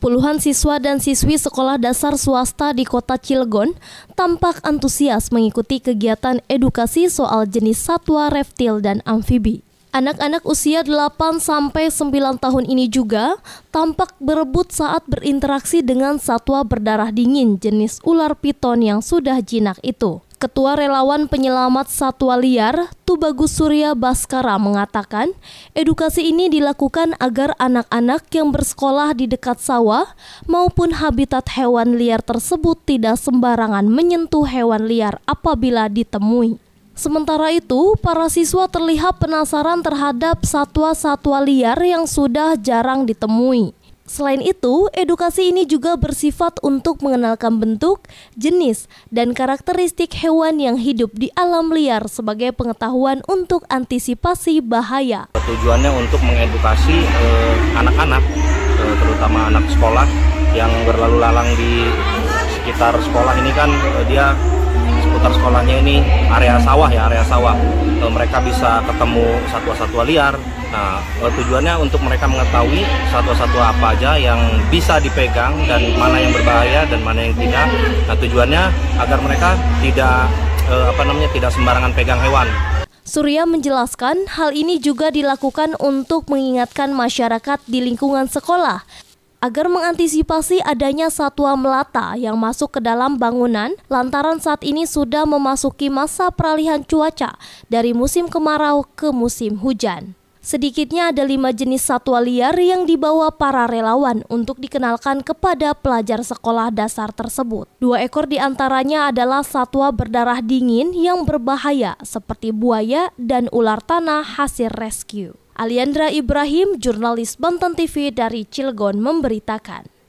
Puluhan siswa dan siswi sekolah dasar swasta di kota Cilegon tampak antusias mengikuti kegiatan edukasi soal jenis satwa reptil dan amfibi. Anak-anak usia 8 sampai 9 tahun ini juga tampak berebut saat berinteraksi dengan satwa berdarah dingin jenis ular piton yang sudah jinak itu. Ketua Relawan Penyelamat Satwa Liar, Tubagus Surya Baskara mengatakan, edukasi ini dilakukan agar anak-anak yang bersekolah di dekat sawah maupun habitat hewan liar tersebut tidak sembarangan menyentuh hewan liar apabila ditemui. Sementara itu, para siswa terlihat penasaran terhadap satwa-satwa liar yang sudah jarang ditemui. Selain itu, edukasi ini juga bersifat untuk mengenalkan bentuk, jenis, dan karakteristik hewan yang hidup di alam liar sebagai pengetahuan untuk antisipasi bahaya. Tujuannya untuk mengedukasi eh, anak-anak, eh, eh, terutama anak sekolah yang berlalu lalang di sekitar sekolah ini kan eh, dia seputar sekolahnya ini area sawah ya area sawah e, mereka bisa ketemu satwa-satwa liar nah eh, tujuannya untuk mereka mengetahui satwa-satwa apa aja yang bisa dipegang dan mana yang berbahaya dan mana yang tidak nah tujuannya agar mereka tidak e, apa namanya tidak sembarangan pegang hewan Surya menjelaskan hal ini juga dilakukan untuk mengingatkan masyarakat di lingkungan sekolah agar mengantisipasi adanya satwa melata yang masuk ke dalam bangunan lantaran saat ini sudah memasuki masa peralihan cuaca dari musim kemarau ke musim hujan. Sedikitnya ada lima jenis satwa liar yang dibawa para relawan untuk dikenalkan kepada pelajar sekolah dasar tersebut. Dua ekor diantaranya adalah satwa berdarah dingin yang berbahaya seperti buaya dan ular tanah hasil rescue. Aliandra Ibrahim, jurnalis Banten TV dari Cilegon memberitakan.